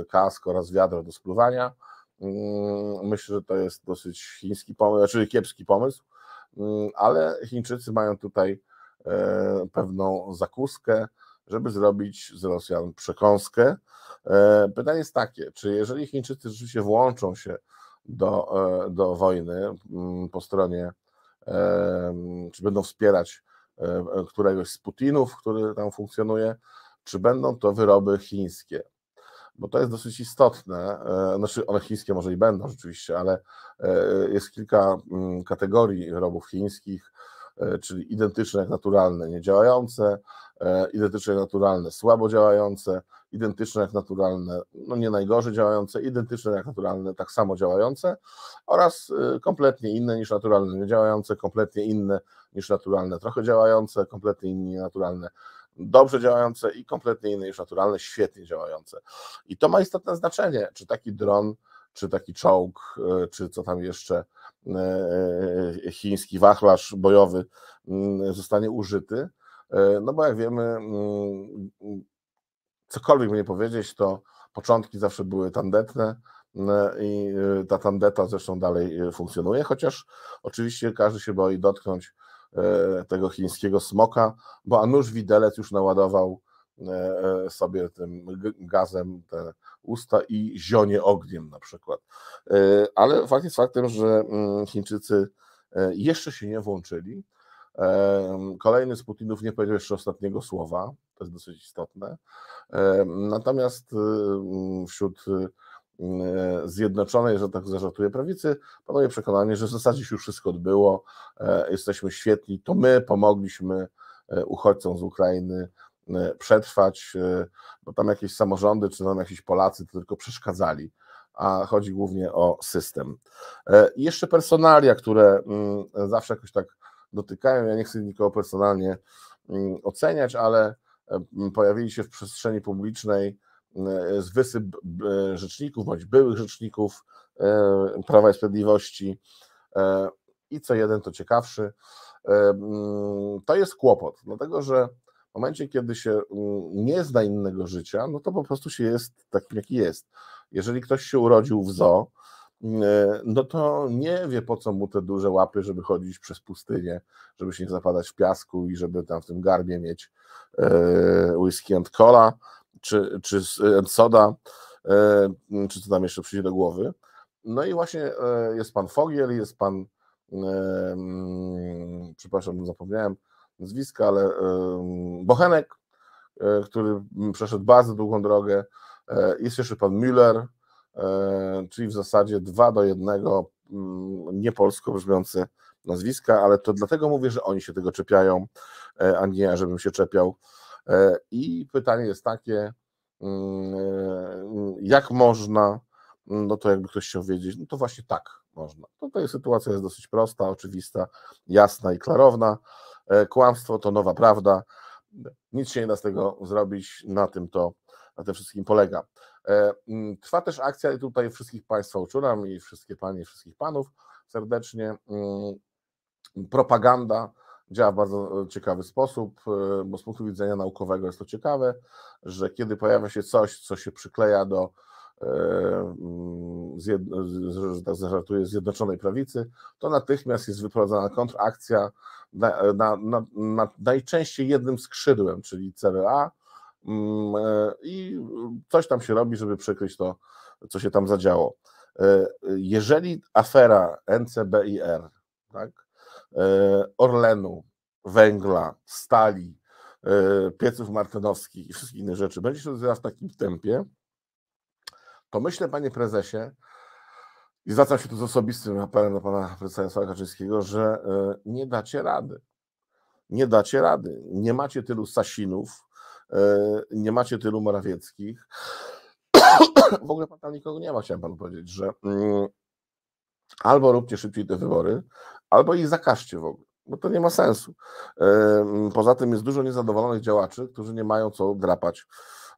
e, kask oraz wiadro do spluwania. Mm, myślę, że to jest dosyć chiński pomysł, czyli znaczy kiepski pomysł, mm, ale Chińczycy mają tutaj e, pewną zakuskę, żeby zrobić z Rosjan przekąskę. E, pytanie jest takie, czy jeżeli Chińczycy rzeczywiście włączą się do, do wojny mm, po stronie, czy będą wspierać E, e, któregoś z Putinów, który tam funkcjonuje, czy będą to wyroby chińskie. Bo to jest dosyć istotne, e, znaczy one chińskie może i będą rzeczywiście, ale jest kilka mm, kategorii wyrobów chińskich, E, czyli identyczne jak naturalne niedziałające, e, identyczne jak naturalne słabo działające, identyczne jak naturalne, no nie najgorzej działające, identyczne jak naturalne tak samo działające oraz e, kompletnie inne niż naturalne niedziałające, kompletnie inne niż naturalne trochę działające, kompletnie inne niż naturalne dobrze działające i kompletnie inne niż naturalne świetnie działające. I to ma istotne znaczenie, czy taki dron czy taki czołg, e, czy co tam jeszcze, e, e, chiński wachlarz bojowy mm, zostanie użyty. No bo jak wiemy, mm, cokolwiek by nie powiedzieć, to początki zawsze były tandetne no i ta tandeta zresztą dalej funkcjonuje, chociaż oczywiście każdy się boi dotknąć tego chińskiego smoka, bo nóż Widelec już naładował sobie tym gazem te usta i zionie ogniem na przykład. E, ale fakt jest faktem, że mm, Chińczycy e, jeszcze się nie włączyli. E, kolejny z Putinów nie powiedział jeszcze ostatniego słowa, to jest dosyć istotne. Natomiast wśród Zjednoczonej, że tak zażartuję, prawicy panuje przekonanie, że w zasadzie się już wszystko odbyło, jesteśmy świetni, to my pomogliśmy uchodźcom z Ukrainy, E, przetrwać, e, bo tam jakieś samorządy czy tam jakieś Polacy to tylko przeszkadzali, a chodzi głównie o system. E, I jeszcze personalia, które mm, zawsze jakoś tak dotykają. Ja nie chcę nikogo personalnie mm, oceniać, ale mm, pojawili się w przestrzeni publicznej z wysyp rzeczników bądź byłych rzeczników Prawa i Sprawiedliwości i co jeden to ciekawszy. To jest kłopot, dlatego że w momencie, kiedy się mm, nie zna innego życia, no to po prostu się jest takim, jaki jest. Jeżeli ktoś się urodził w zoo, mm, e, no to nie wie, po co mu te duże łapy, żeby chodzić przez pustynię, żeby się nie zapadać w piasku i żeby tam w tym garbie mieć e, whisky and cola, czy, czy soda, e, mm, czy co tam jeszcze przyjdzie do głowy. No i właśnie jest pan Fogiel, jest pan, przepraszam, zapomniałem, nazwiska, ale Bochenek, e, który przeszedł bardzo długą drogę. E, jest jeszcze pan Müller, e, czyli w zasadzie dwa do jednego mm, niepolsko brzmiące nazwiska, ale to dlatego mówię, że oni się tego czepiają, a nie, żebym się czepiał. I pytanie jest takie, mm, jak można, mm, no to jakby ktoś chciał wiedzieć, no to właśnie tak można. Tutaj sytuacja jest dosyć prosta, oczywista, jasna i klarowna. E, kłamstwo to nowa prawda. Nic się nie da z tego zrobić, na tym to, na tym wszystkim polega. E, trwa też akcja i tutaj wszystkich Państwa uczulam i wszystkie Panie i wszystkich Panów serdecznie. Mm, propaganda działa w bardzo ciekawy sposób, e, bo z punktu widzenia naukowego jest to ciekawe, że kiedy pojawia się coś, co się przykleja do E, mm, że tak Zjednoczonej Prawicy, to natychmiast jest wyprowadzana kontrakcja na, na, na, na najczęściej jednym skrzydłem, czyli CBA mm, e, i coś tam się robi, żeby przykryć to, co się tam zadziało. E, jeżeli afera NCBIR, tak, Orlenu, węgla, stali, pieców martynowskich i wszystkich innych rzeczy będzie się rozwijała w takim tempie, to myślę, panie prezesie, i zwracam się tu z osobistym apelem do pana prezesa Kaczyńskiego, że e, nie dacie rady. Nie dacie rady. Nie macie tylu Sasinów, e, nie macie tylu Morawieckich. W ogóle pan tam nikogo nie ma, chciałem panu powiedzieć, że mm, albo róbcie szybciej te wybory, albo ich zakażcie w ogóle bo to nie ma sensu. E, poza tym jest dużo niezadowolonych działaczy, którzy nie mają co drapać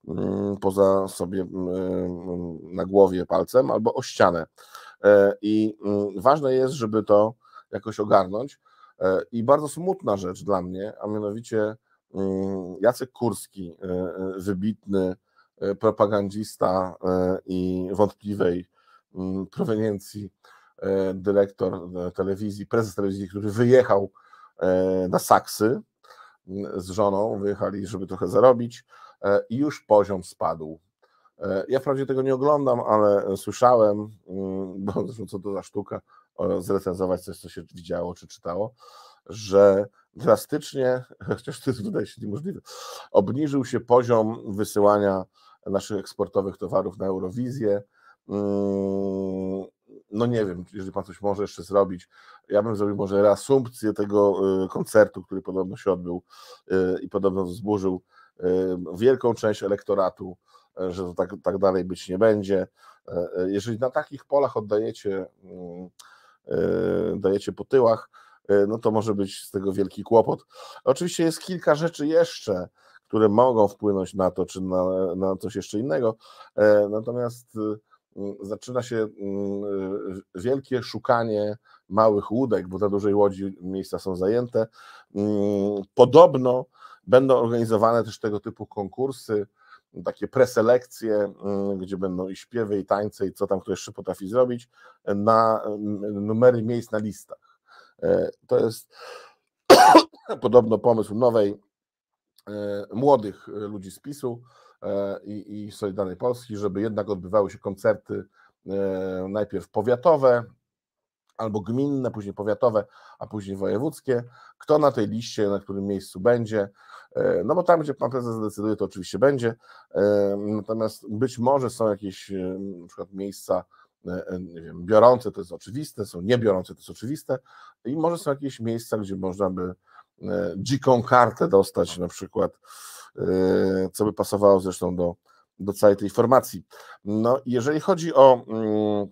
Mm, poza sobie mm, mm, na głowie palcem albo o ścianę. E, I ważne jest, żeby to jakoś ogarnąć. E, I bardzo smutna rzecz dla mnie, a mianowicie Jacek Kurski, e, wybitny propagandzista i wątpliwej proweniencji, dyrektor telewizji, prezes telewizji, który wyjechał na Saksy z żoną, wyjechali, żeby trochę zarobić E, i już poziom spadł. E, ja wprawdzie tego nie oglądam, ale słyszałem, mm, bo zresztą co to za sztuka, zrecenzować coś, co się widziało czy czytało, że drastycznie, chociaż to jest wydaje się niemożliwe, obniżył się poziom wysyłania naszych eksportowych towarów na Eurowizję. Mm, no nie wiem, jeżeli pan coś może jeszcze zrobić, ja bym zrobił może reasumpcję tego y, koncertu, który podobno się odbył y, i podobno wzburzył wielką część elektoratu, e, że to tak, tak dalej być nie będzie. E, e, jeżeli na takich polach oddajecie, mm, dajecie po tyłach, no to może być z tego wielki kłopot. Oczywiście jest kilka rzeczy jeszcze, które mogą wpłynąć na to, czy na, na coś jeszcze innego. Natomiast y, mm, zaczyna się mm, y, wielkie szukanie małych łódek, bo na dużej łodzi miejsca są zajęte. Podobno Będą organizowane też tego typu konkursy, takie preselekcje, mm, gdzie będą i śpiewy, i tańce, i co tam kto jeszcze potrafi zrobić, na mm, numery miejsc na listach. E, to jest podobno pomysł nowej, e, młodych e, ludzi z PiSu i, i Solidarnej Polski, żeby jednak odbywały się koncerty najpierw powiatowe, albo gminne, później powiatowe, a później wojewódzkie. Kto na tej liście, na którym miejscu będzie, E, no bo tam, gdzie pan prezes zdecyduje, to oczywiście będzie. E, natomiast być może są jakieś e, na przykład miejsca, nie wiem, biorące to jest oczywiste, są niebiorące to jest oczywiste i może są jakieś miejsca, gdzie można by dziką kartę dostać na przykład, co by pasowało zresztą do, do całej tej formacji. No jeżeli chodzi o mm,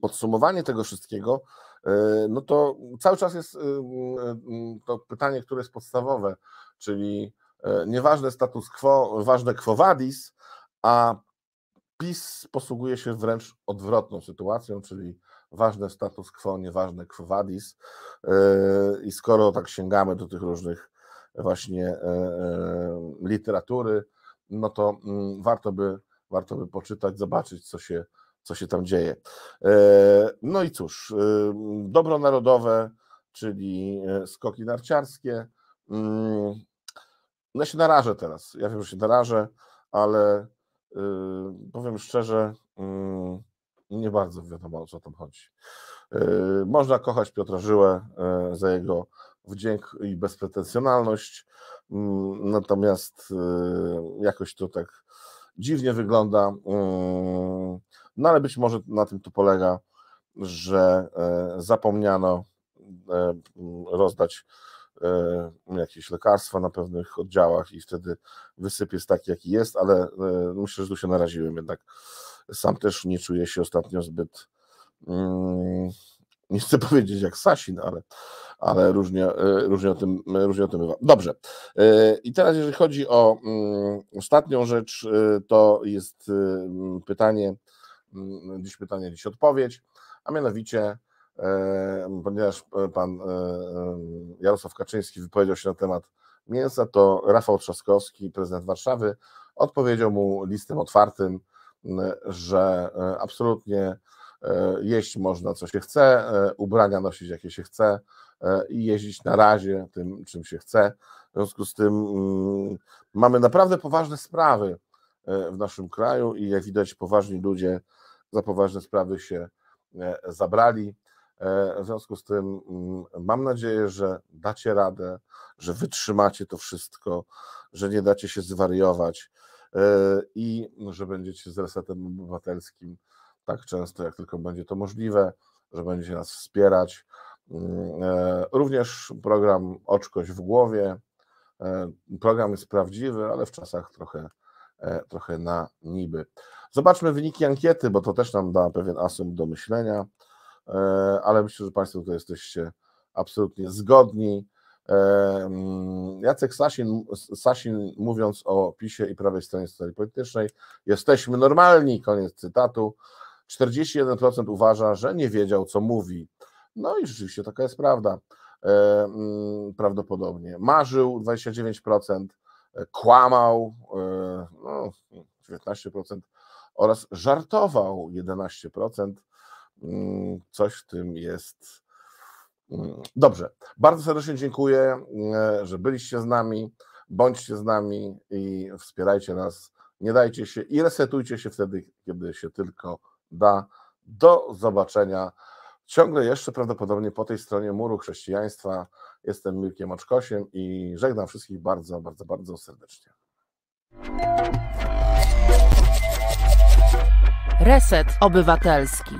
podsumowanie tego wszystkiego, E, no to cały czas jest y, y, y, to pytanie, które jest podstawowe, czyli e, nieważne status quo, ważne quo vadis, a PiS posługuje się wręcz odwrotną sytuacją, czyli ważne status quo, nieważne quo vadis. E, I skoro tak sięgamy do tych różnych właśnie literatury, no to mm, warto by, warto by poczytać, zobaczyć, co się co się tam dzieje. E, no i cóż, e, dobro narodowe, czyli e, skoki narciarskie. Mm, no ja się narażę teraz, ja wiem, że się narażę, ale powiem szczerze, mm, nie bardzo wiadomo, o co tam chodzi. Można kochać Piotra Żyłę za jego wdzięk i bezpretensjonalność, mm, natomiast jakoś to tak dziwnie wygląda no ale być może na tym tu polega, że e, zapomniano e, rozdać e, jakieś lekarstwa na pewnych oddziałach i wtedy wysyp jest taki, jaki jest, ale myślę, że tu się naraziłem jednak. Sam też nie czuję się ostatnio zbyt mm, nie chcę powiedzieć jak Sasin, ale, ale różnie, różnie, o tym, różnie o tym bywa. Dobrze. I teraz, jeżeli chodzi o mm, ostatnią rzecz, to jest pytanie dziś pytanie, dziś odpowiedź, a mianowicie, ponieważ e, pan e, Jarosław Kaczyński wypowiedział się na temat mięsa, to Rafał Trzaskowski, prezydent Warszawy, odpowiedział mu listem otwartym, że e, absolutnie jeść można co się chce, ubrania nosić jakie się chce i jeździć na razie tym, czym się chce. W związku z tym mm, mamy naprawdę poważne sprawy w naszym kraju i jak widać poważni ludzie za poważne sprawy się e, zabrali. E, w związku z tym mm, mam nadzieję, że dacie radę, że wytrzymacie to wszystko, że nie dacie się zwariować e, i że będziecie z resetem obywatelskim tak często, jak tylko będzie to możliwe, że będziecie nas wspierać. Mm, również program Oczkość w głowie. Program jest prawdziwy, ale w czasach trochę, trochę na niby. Zobaczmy wyniki ankiety, bo to też nam da pewien asum do myślenia, e, ale myślę, że Państwo tutaj jesteście absolutnie zgodni. E, mm, Jacek Sasin, Sasin mówiąc o PiSie i prawej stronie sceny politycznej, jesteśmy normalni, koniec cytatu. 41% uważa, że nie wiedział, co mówi. No i rzeczywiście taka jest prawda. E, mm, prawdopodobnie. Marzył 29%, kłamał no, 19%, oraz żartował 11%. Mm, coś w tym jest. Mm, dobrze. Bardzo serdecznie dziękuję, e, że byliście z nami. Bądźcie z nami i wspierajcie nas. Nie dajcie się i resetujcie się wtedy, kiedy się tylko da. Do zobaczenia. Ciągle jeszcze prawdopodobnie po tej stronie muru chrześcijaństwa. Jestem Mirkiem Oczkosiem i żegnam wszystkich bardzo, bardzo, bardzo serdecznie. Reset Obywatelski.